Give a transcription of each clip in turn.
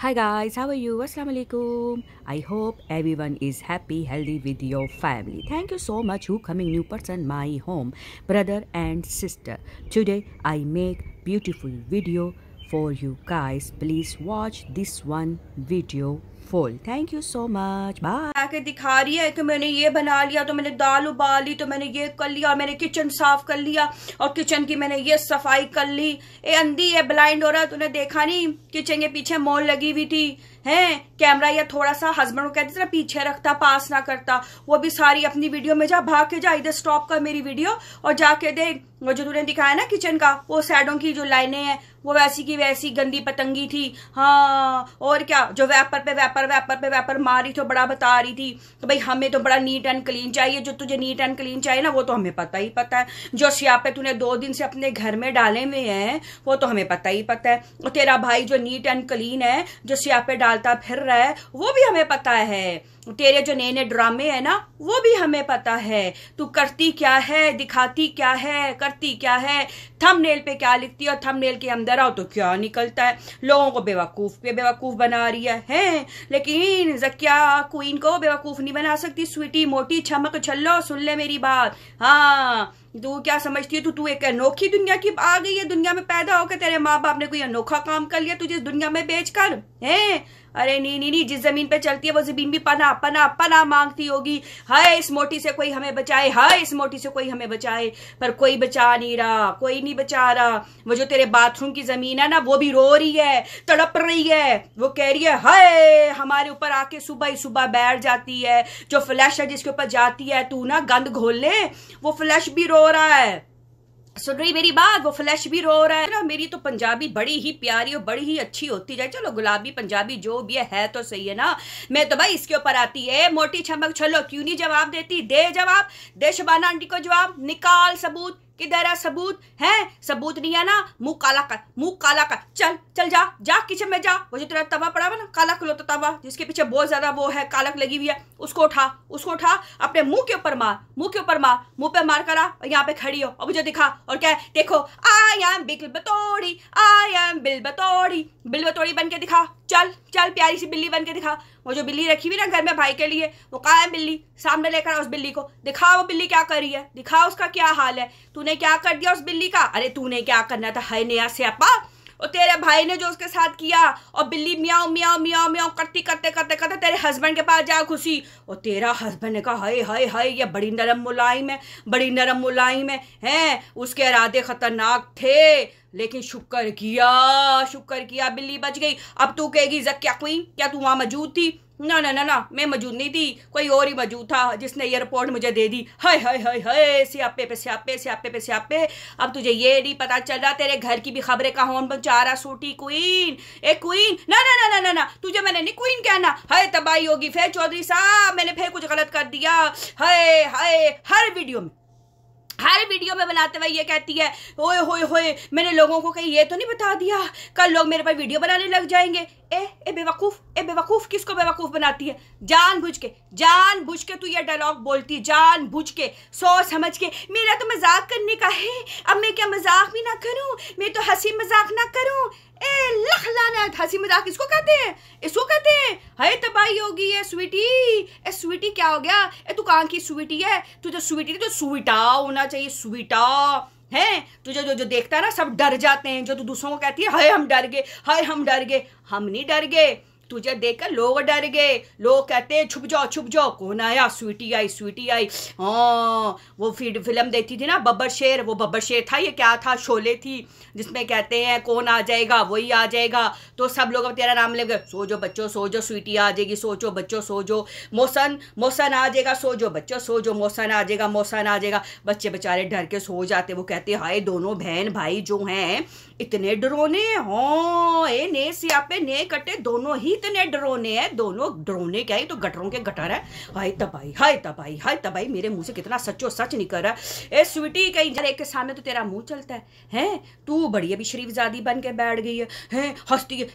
Hi guys, how are you? Assalamu alaikum. I hope everyone is happy, healthy with your family. Thank you so much who coming new person my home, brother and sister. Today I make beautiful video for you guys. Please watch this one video full. Thank you so much. Bye. आके दिखा रही है कि मैंने ये बना लिया तो मैंने दाल उबाली तो मैंने ये कर लिया और मैंने किचन साफ कर लिया और किचन की मैंने ये सफाई कर ली ए अंधी है ब्लाइंड हो रहा तूने देखा नहीं किचन के पीछे मोल लगी हुई थी हैं कैमरा या थोड़ा सा हस्बैंड को कहते थे पीछे रखता पास ना करता वो भी सारी अपनी वीडियो में जा भाग के जा इधर स्टॉप कर मेरी वीडियो और जाके देख वो जो तूने दिखाया ना किचन का वो सैडों की जो लाइनें हैं वो वैसी की वैसी गंदी पतंगी थी हाँ और क्या जो वेपर पे वेपर वेपर पे वेपर थी तो बड़ा बता रही थी तो भाई हमें तो बड़ा नीट एंड क्लीन चाहिए जो तुझे नीट एंड क्लीन चाहिए ना वो तो हमें पता ही पता है जो सियापे तूने दो दिन से अपने घर में डाले हुए हैं वो तो हमें पता ही पता है और तेरा भाई जो नीट एंड क्लीन है जो सियापे डालता फिर रहा है वो भी हमें पता है तेरे जो नए नए ड्रामे है ना वो भी हमें पता है तू करती क्या है दिखाती क्या है करती क्या है थंबनेल पे क्या लिखती है और थंबनेल के अंदर आओ तो क्या निकलता है लोगों को बेवकूफ पे बेवकूफ बना रही है, है? लेकिन जकिया क्वीन को बेवकूफ नहीं बना सकती स्वीटी मोटी छमक छल्लो सुन ले मेरी बात हाँ तू क्या समझती है तू तू एक अनोखी दुनिया की आ गई है दुनिया में पैदा होकर तेरे माँ बाप ने कोई अनोखा काम कर लिया तुझे दुनिया में बेच कर है अरे नहीं नहीं नहीं जिस जमीन पे चलती है वो जमीन भी पना पना पना मांगती होगी हाय इस मोटी से कोई हमें बचाए हाय इस मोटी से कोई हमें बचाए पर कोई बचा नहीं रहा कोई नहीं बचा रहा वो जो तेरे बाथरूम की जमीन है ना वो भी रो रही है तड़प रही है वो कह रही है हाय हमारे ऊपर आके सुबह ही सुबह बैठ जाती है जो फ्लैश है जिसके ऊपर जाती है तू ना गंद घोल ले वो फ्लैश भी रो रहा है सुन रही मेरी बात वो फ्लैश भी रो रहा है ना मेरी तो पंजाबी बड़ी ही प्यारी और बड़ी ही अच्छी होती जाए चलो गुलाबी पंजाबी जो भी है तो सही है ना मैं तो भाई इसके ऊपर आती है मोटी छमक चलो क्यों नहीं जवाब देती दे जवाब दे शबाना आंटी को जवाब निकाल सबूत किधर है सबूत है सबूत नहीं है ना मुंह काला कर मुंह काला कर चल चल जा जा किचन में जा वो जो तेरा तवा पड़ा हुआ ना काला खिलौता तवा जिसके पीछे बहुत ज़्यादा वो है कालक लगी हुई है उसको उठा उसको उठा अपने मुंह के ऊपर मार मुंह के ऊपर मार मुंह पे मार करा और यहाँ पे खड़ी हो और मुझे दिखा और क्या है देखो I am Bill Batodi I am Bill Batodi Bill Batodi बन के दिखा चल चल प्यारी सी बिल्ली बन के दिखा वो जो बिल्ली रखी हुई ना घर में भाई के लिए वो कहा बिल्ली सामने लेकर उस बिल्ली को दिखा वो बिल्ली क्या कर रही है दिखा उसका क्या हाल है तूने तूने क्या कर दिया उस बिल्ली का अरे तूने क्या करना था है नया स्यापा और तेरे भाई ने जो उसके साथ किया और बिल्ली मियाओ मियाओ मियाओ मियाओ करती करते करते करते तेरे हस्बैंड के पास जा खुशी और तेरा हस्बैंड ने कहा हाय हाय हाय ये बड़ी नरम मुलायम है बड़ी नरम मुलायम है हैं उसके इरादे ख़तरनाक थे लेकिन शुक्र किया शुक्र किया बिल्ली बच गई अब तू कहेगी जक क्या क्वीन क्या तू वहाँ मौजूद थी ना ना ना ना मैं मौजूद नहीं थी कोई और ही मौजूद था जिसने ये रिपोर्ट मुझे दे दी हाय हाय हाय हाय सियापे पे स्यापे सियापे पे स्यापे अब तुझे ये नहीं पता चल रहा तेरे घर की भी खबरें का होन पहुंचा रहा सूटी क्वीन ए क्वीन ना ना ना ना ना ना तुझे मैंने नहीं क्वीन कहना हाय तबाही होगी फिर चौधरी साहब मैंने फिर कुछ गलत कर दिया हाय हाय हर वीडियो में हर वीडियो में बनाते हुए ये कहती है ओए होए होए मैंने लोगों को कहीं ये तो नहीं बता दिया कल लोग मेरे पर वीडियो बनाने लग जाएंगे ए ए बेवकूफ़ ए बेवकूफ़ किसको बेवकूफ़ बनाती है जान बुझ के जान बुझ के तू ये डायलॉग बोलती जान बुझ के सोच समझ के मेरा तो मजाक करने का है अब मैं क्या मजाक भी ना करूँ मैं तो हंसी मजाक ना करूँ ए लख लानत हंसी मजाक इसको कहते हैं इसको कहते हैं हाय तबाही होगी ये स्वीटी ए स्वीटी क्या हो गया ए तू कहाँ की स्वीटी है तुझे स्वीटी तो स्वीटा होना चाहिए स्वीटा है तुझे जो जो देखता है ना सब डर जाते हैं जो तू दूसरों को कहती है हाय हम डर गए हाय हम डर गए हम नहीं डर गए तुझे देखकर लोग डर गए लोग कहते हैं छुप जाओ छुप जाओ कौन आया स्वीटी आई स्वीटी आई हाँ वो फिर फिल्म देखती थी ना बब्बर शेर वो बब्बर शेर था ये क्या था शोले थी जिसमें कहते हैं कौन आ जाएगा वही आ जाएगा तो सब लोग अब तेरा नाम ले गए सो जो बच्चो सो जो स्वीटी आ जाएगी सोचो बच्चो सो जो मौसन मौसन आ जाएगा सो जो बच्चो सो जो मौसन आ जाएगा मौसन आ जाएगा बच्चे बेचारे डर के सो जाते वो कहते हाय दोनों बहन भाई जो हैं इतने डरोने हाँ ए ने सियापे ने कटे दोनों ही इतने डरोने हैं दोनों डरोने क्या है तो गटरों के गटर है हाय तबाई हाय तबाई हाय तबाई मेरे मुंह से कितना सचो सच निकल रहा है ए स्वीटी कहीं जरा के सामने तो तेरा मुंह चलता है हैं तू बड़ी अभी शरीफजादी बन के बैठ गई है हैं हंसती है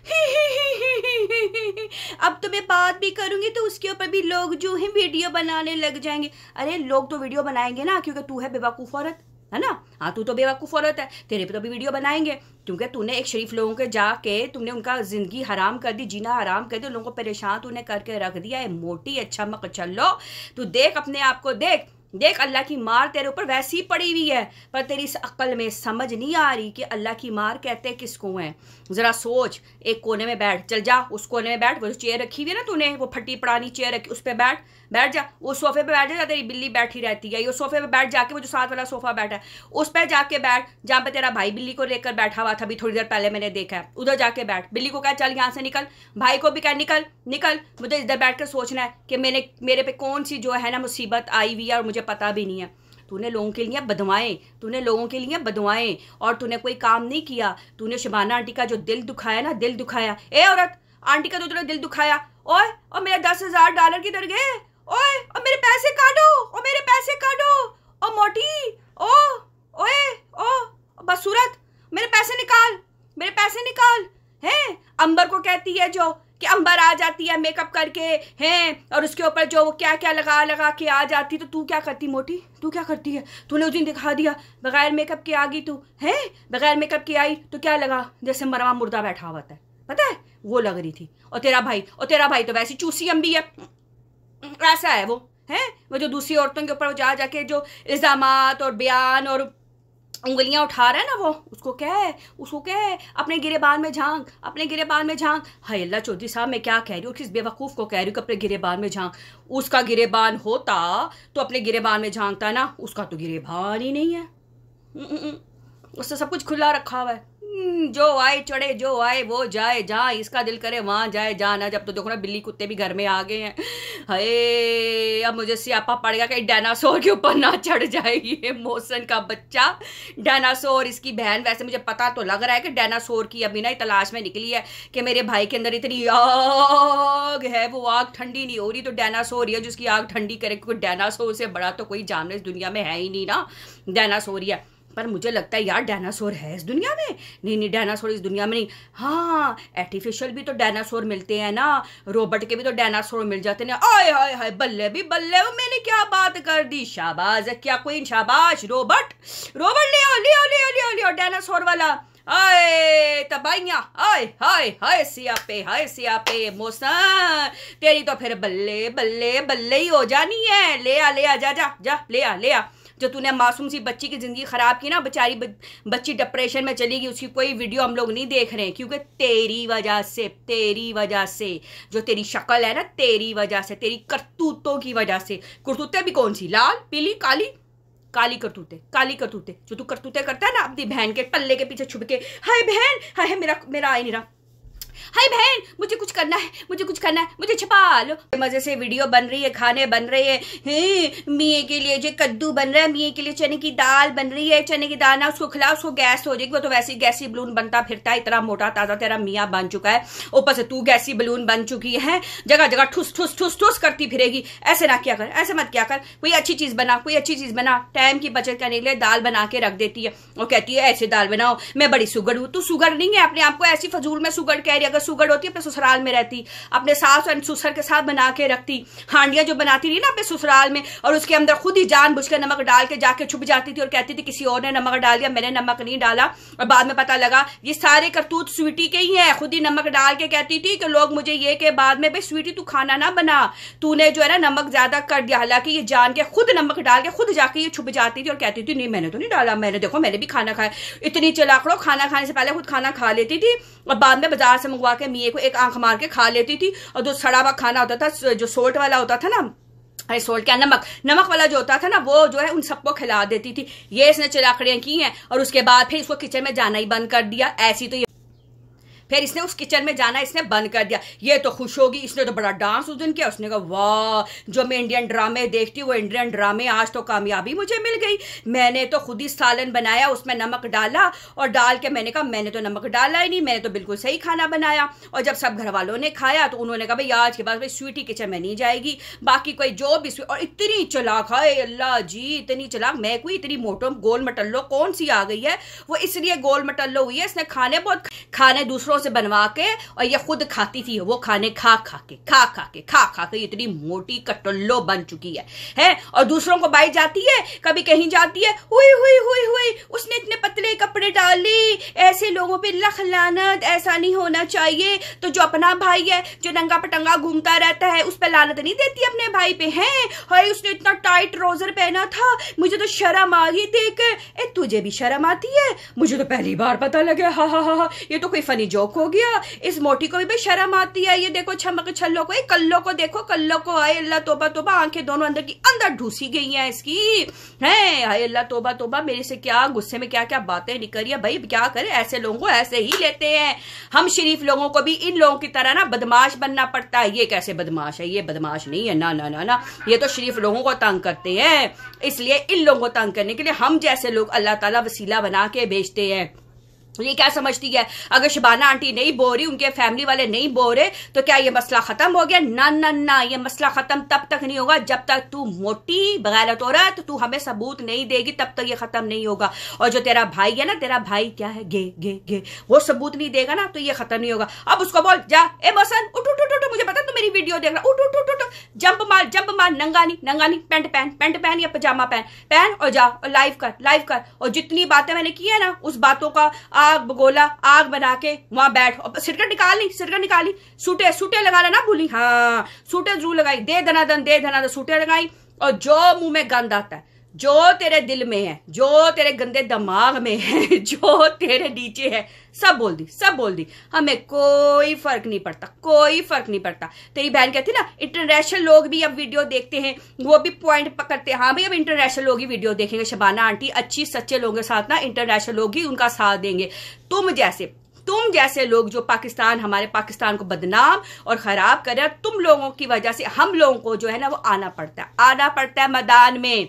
अब तो मैं बात भी करूंगी तो उसके ऊपर भी लोग जो है वीडियो बनाने लग जाएंगे अरे लोग तो वीडियो बनाएंगे ना क्योंकि तू है बेवकूफ़ औरत है ना हाँ तू तो बेवकूफ़ औरत है तेरे पे तो भी वीडियो बनाएंगे क्योंकि तूने एक शरीफ लोगों के जाके तुमने उनका ज़िंदगी हराम कर दी जीना हराम कर दिया लोगों को परेशान तूने करके रख दिया है मोटी अच्छा मक चल अच्छा लो तू देख अपने आप को देख देख अल्लाह की मार तेरे ऊपर वैसी ही पड़ी हुई है पर तेरी इस अक्ल में समझ नहीं आ रही कि अल्लाह की मार कहते किसको है ज़रा सोच एक कोने में बैठ चल जा उस कोने में बैठ वो चेयर रखी हुई है ना तूने वो फटी पड़ानी चेयर रखी उस पर बैठ बैठ जा वो सोफे पे बैठ जा तेरी बिल्ली बैठी रहती है ये सोफे पे बैठ जाके वो जो साथ वाला सोफा बैठा है उस पर जाके बैठ जहाँ पे तेरा भाई बिल्ली को लेकर बैठा हुआ था अभी थोड़ी देर पहले मैंने देखा है उधर जाके बैठ बिल्ली को कहा चल यहाँ से निकल भाई को भी कह निकल निकल मुझे इधर बैठ कर सोचना है कि मैंने मेरे पे कौन सी जो है ना मुसीबत आई हुई है और मुझे पता भी नहीं है तूने लोगों के लिए बदवाएं तूने लोगों के लिए बदवाएं और तूने कोई काम नहीं किया तूने शबाना आंटी का जो दिल दुखाया ना दिल दुखाया ए औरत आंटी का तो तूने दिल दुखाया ओए और मेरा दस हज़ार डॉलर की किधर तो गए और मेरे पैसे काटो और मेरे पैसे काटो और मोटी ओ ओए ओ बस सूरत मेरे पैसे निकाल मेरे पैसे निकाल है अंबर को कहती है जो कि अंबर आ जाती है मेकअप करके हैं और उसके ऊपर जो वो क्या क्या लगा लगा के आ जाती तो तू क्या करती मोटी तू क्या करती है तूने उस दिन दिखा दिया बगैर मेकअप के आ गई तू हैं बगैर मेकअप के आई तो क्या लगा जैसे मरवा मुर्दा बैठा हुआ था पता है वो लग रही थी और तेरा भाई और तेरा भाई तो वैसी चूसी अम्बी है हम्म, ऐसा है वो हैं वो जो दूसरी औरतों के ऊपर वो जा जाके जो इल्ज़ाम और बयान और उंगलियां उठा रहा है ना वो उसको क्या है उसको क्या है अपने गिरेबान में झांक अपने गिरेबान में झांक हाय अल्लाह चौधरी साहब मैं क्या कह रही हूँ किस बेवकूफ़ को कह रही हूँ कि अपने गिरेबान में झांक उसका गिरेबान होता तो अपने गिरेबान में झांकता ना उसका तो गिरेबान ही नहीं है हम्म, हम्म, उससे सब कुछ खुला रखा हुआ है हम्म, जो आए चढ़े जो आए वो जाए जहाँ इसका दिल करे वहाँ जाए जहाँ ना जब तो देखो ना बिल्ली कुत्ते भी घर में आ गए हैं हे अब मुझे सियापा पड़ गया कहीं डायनासोर के ऊपर ना चढ़ जाए ये मोसन का बच्चा डायनासोर इसकी बहन वैसे मुझे पता तो लग रहा है कि डायनासोर की अभी ना तलाश में निकली है कि मेरे भाई के अंदर इतनी आग है वो आग ठंडी नहीं हो रही तो डायनासोर ही है जिसकी आग ठंडी करे क्योंकि डायनासोर से बड़ा तो कोई जानवर इस दुनिया में है ही नहीं ना डायनासोर ही है पर मुझे लगता है यार डायनासोर है इस दुनिया में नहीं नहीं डायनासोर इस दुनिया में नहीं हाँ आर्टिफिशियल भी तो डायनासोर मिलते हैं ना रोबोट के भी तो डायनासोर मिल जाते हैं आय हाय हाय बल्ले भी बल्ले वो मैंने क्या बात कर दी शाबाज क्या कोई शाबाश रोबोट रोबोट ले आओ ले आओ ले आओ ले आओ डायनासोर वाला आए तबाइया आए हाय हाय सिया पे हाय सिया पे मौसम तेरी तो फिर बल्ले बल्ले बल्ले ही हो जानी है ले आ ले आ जा जा जा ले आ ले आ जो तूने मासूम सी बच्ची की ज़िंदगी ख़राब की ना बेचारी बच्ची डिप्रेशन में चली गई उसकी कोई वीडियो हम लोग नहीं देख रहे हैं क्योंकि तेरी वजह से तेरी वजह से जो तेरी शक्ल है ना तेरी वजह से तेरी करतूतों की वजह से करतूतें भी कौन सी लाल पीली काली काली करतूते काली करतूते जो तू करतूते करता है ना अपनी बहन के पल्ले के पीछे छुप के हाय बहन हाय मेरा मेरा आई नहीं रहा हाय बहन मुझे कुछ करना है मुझे कुछ करना है मुझे छिपा लो मजे से वीडियो बन रही है खाने बन रहे हैं मिये के लिए जो कद्दू बन रहा है मिये के लिए चने की दाल बन रही है चने की दाल ना उसको खिला उसको गैस हो जाएगी वो तो वैसे ही गैसी बलून बनता फिरता है इतना मोटा ताजा तेरा मियाँ बन चुका है ऊपर से तू गैसी बलून बन चुकी है जगह जगह ठुस ठुस ठुस ठुस करती फिरेगी ऐसे ना क्या कर ऐसे मत क्या कर कोई अच्छी चीज बना कोई अच्छी चीज बना टाइम की बचत करने के लिए दाल बना के रख देती है और कहती है ऐसे दाल बनाओ मैं बड़ी सुगड़ हूँ तू सुगड़ नहीं है अपने आपको ऐसी फजूल में सुगड़ कह मेरी अगर सुगर होती अपने ससुराल में रहती अपने सास एंड ससुर के साथ बना के रखती हांडियां जो बनाती रही ना अपने ससुराल में और उसके अंदर खुद ही जान बुझ नमक डाल के जाके छुप जाती थी और कहती थी किसी और ने नमक डाल दिया मैंने नमक नहीं डाला और बाद में पता लगा ये सारे करतूत स्वीटी के ही है खुद ही नमक डाल के कहती थी कि लोग मुझे ये के बाद में भाई स्वीटी तू खाना ना बना तूने जो है ना नमक ज्यादा कर दिया हालांकि ये जान के खुद नमक डाल के खुद जाके ये छुप जाती थी और कहती थी नहीं मैंने तो नहीं डाला मैंने देखो मैंने भी खाना खाया इतनी चलाकड़ो खाना खाने से पहले खुद खाना खा लेती थी और बाद में बाजार से मंगवा के मिये को एक आंख मार के खा लेती थी और जो सड़ा हुआ खाना होता था जो सोल्ट वाला होता था ना अरे सोल्ट क्या नमक नमक वाला जो होता था ना वो जो है उन सबको खिला देती थी ये इसने चिराकड़ियाँ की हैं और उसके बाद फिर इसको किचन में जाना ही बंद कर दिया ऐसी तो ये फिर इसने उस किचन में जाना इसने बंद कर दिया ये तो खुश होगी इसने तो बड़ा डांस उस दिन किया उसने कहा वाह जो मैं इंडियन ड्रामे देखती हूँ वो इंडियन ड्रामे आज तो कामयाबी मुझे मिल गई मैंने तो खुद ही सालन बनाया उसमें नमक डाला और डाल के मैंने कहा मैंने तो नमक डाला ही नहीं मैंने तो बिल्कुल सही खाना बनाया और जब सब घर वालों ने खाया तो उन्होंने कहा भाई आज के बाद भाई स्वीटी किचन में नहीं जाएगी बाकी कोई जो भी और इतनी चलाक है अल्लाह जी इतनी चलाक मैं कोई इतनी मोटो गोल मटल्लो कौन सी आ गई है वो इसलिए गोल मटल्लो हुई है इसने खाने बहुत खाने दूसरों दूसरों से बनवा के और ये खुद खाती थी वो खाने खा खा के खा खा के खा खा के इतनी मोटी कटल्लो बन चुकी है है और दूसरों को बाई जाती है कभी कहीं जाती है हुई हुई हुई हुई उसने इतने पतले कपड़े डाले ऐसे लोगों पे लख लानत ऐसा नहीं होना चाहिए तो जो अपना भाई है जो नंगा पटंगा घूमता रहता है उस पर लानत नहीं देती अपने भाई पे है हाई उसने इतना टाइट रोजर पहना था मुझे तो शर्म आ गई देख ए तुझे भी शर्म आती है मुझे तो पहली बार पता लगे हा हा हा ये तो कोई फनी जो जोक हो गया इस मोटी को भी शर्म आती है ये देखो छमक छल्लो को कल्लो को देखो कल्लो को आए अल्लाह तोबा तोबा आंखें दोनों अंदर की अंदर ढूसी गई हैं इसकी है हाय अल्लाह तोबा तोबा मेरे से क्या गुस्से में क्या क्या बातें निकल रही है भाई क्या करे ऐसे लोगों को ऐसे ही लेते हैं हम शरीफ लोगों को भी इन लोगों की तरह ना बदमाश बनना पड़ता है ये कैसे बदमाश है ये बदमाश नहीं है ना ना ना ना ये तो शरीफ लोगों को तंग करते हैं इसलिए इन लोगों को तंग करने के लिए हम जैसे लोग अल्लाह ताला वसीला बना के भेजते हैं ये क्या समझती है अगर शिबाना आंटी नहीं बो रही उनके फैमिली वाले नहीं बो रहे तो क्या ये मसला खत्म हो गया ना ना ना ये मसला खत्म तब तक नहीं होगा जब तक तू मोटी बगैरत औरत तू हमें सबूत नहीं देगी तब तक ये खत्म नहीं होगा और जो तेरा भाई है ना तेरा भाई क्या है गे गे गे वो सबूत नहीं देगा ना तो ये खत्म नहीं होगा अब उसको बोल जा ए बसन उठ उठ उठ मुझे पता तू मेरी वीडियो देख रहा उठ उठ उठ उठ जंप मार जंप मार नंगानी नंगानी पेंट पहन पेंट पहन या पजामा पहन पहन और जा और लाइव कर लाइव कर और जितनी बातें मैंने की है ना उस बातों का आग बगोला आग बना के वहां बैठ सिरकट निकाली सिरकट निकाली सूटे सूटे लगा लेना भूली हाँ सूटे जरूर लगाई दे धना दन दे धना दन सूटे लगाई और जो मुंह में गंद आता है जो तेरे दिल में है जो तेरे गंदे दिमाग में है जो तेरे नीचे है सब बोल दी सब बोल दी हमें कोई फर्क नहीं पड़ता कोई फर्क नहीं पड़ता तेरी बहन कहती ना इंटरनेशनल लोग भी अब वीडियो देखते हैं वो भी पॉइंट पकड़ते हैं हाँ भाई अब इंटरनेशनल लोग ही वीडियो देखेंगे शबाना आंटी अच्छी सच्चे लोगों के साथ ना इंटरनेशनल लोग ही उनका साथ देंगे तुम जैसे तुम जैसे लोग जो पाकिस्तान हमारे पाकिस्तान को बदनाम और खराब कर रहे तुम लोगों की वजह से हम लोगों को जो है ना वो आना पड़ता है आना पड़ता है मैदान में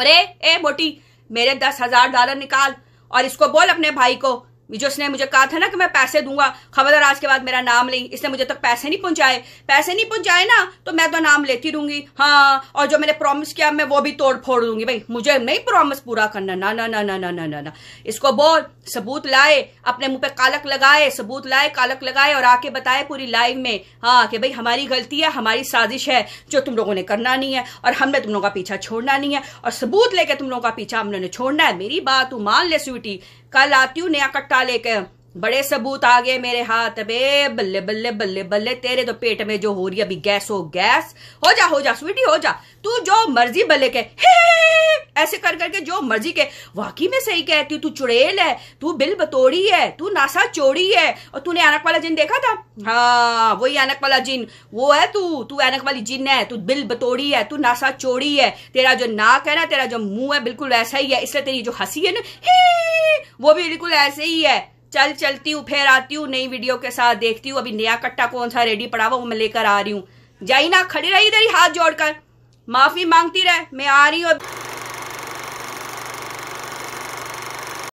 अरे ए मोटी मेरे दस हजार डॉलर निकाल और इसको बोल अपने भाई को जिसने मुझे कहा था ना कि मैं पैसे दूंगा खबरदार आज के बाद मेरा नाम ली इसने मुझे तक पैसे नहीं पहुंचाए पैसे नहीं पहुंचाए ना तो मैं तो नाम लेती रहूंगी हाँ और जो मैंने प्रॉमिस किया मैं वो भी तोड़ फोड़ दूंगी भाई मुझे नहीं प्रॉमिस पूरा करना ना ना ना ना ना ना ना ना इसको बोल सबूत लाए अपने मुंह पे कालक लगाए सबूत लाए कालक लगाए और आके बताए पूरी लाइव में हाँ कि भाई हमारी गलती है हमारी साजिश है जो तुम लोगों ने करना नहीं है और हमने तुम लोगों का पीछा छोड़ना नहीं है और सबूत लेके तुम लोगों का पीछा हमने छोड़ना है मेरी बात तू मान ले स्वीटी कल आती हूँ नया कट्टा पट्टा लेकर बड़े सबूत आ गए मेरे हाथ बे बल्ले बल्ले बल्ले बल्ले तेरे तो पेट में जो हो रही अभी गैस हो गैस हो जा हो जा स्वीटी हो जा तू जो मर्जी बल्ले के ऐसे कर करके जो मर्जी के वाकई में सही कहती हूँ तू चुड़ैल है तू बिल बतोड़ी है तू नासा चोड़ी है और तूने एनक वाला जिन देखा था हाँ वही एनक वाला जिन वो है तू तू एनक वाली जिन है तू बिल बतोड़ी है तू नासा चोड़ी है तेरा जो नाक है ना तेरा जो मुंह है बिल्कुल वैसा ही है इसलिए तेरी जो हंसी है ना वो भी बिल्कुल ऐसे ही है चल चलती हूँ फिर आती हूँ नई वीडियो के साथ देखती हूँ अभी नया कट्टा कौन सा रेडी पड़ा हुआ वो मैं लेकर आ रही हूँ जाइना खड़ी रही इधर ही हाथ जोड़कर माफी मांगती रहे मैं आ रही हूँ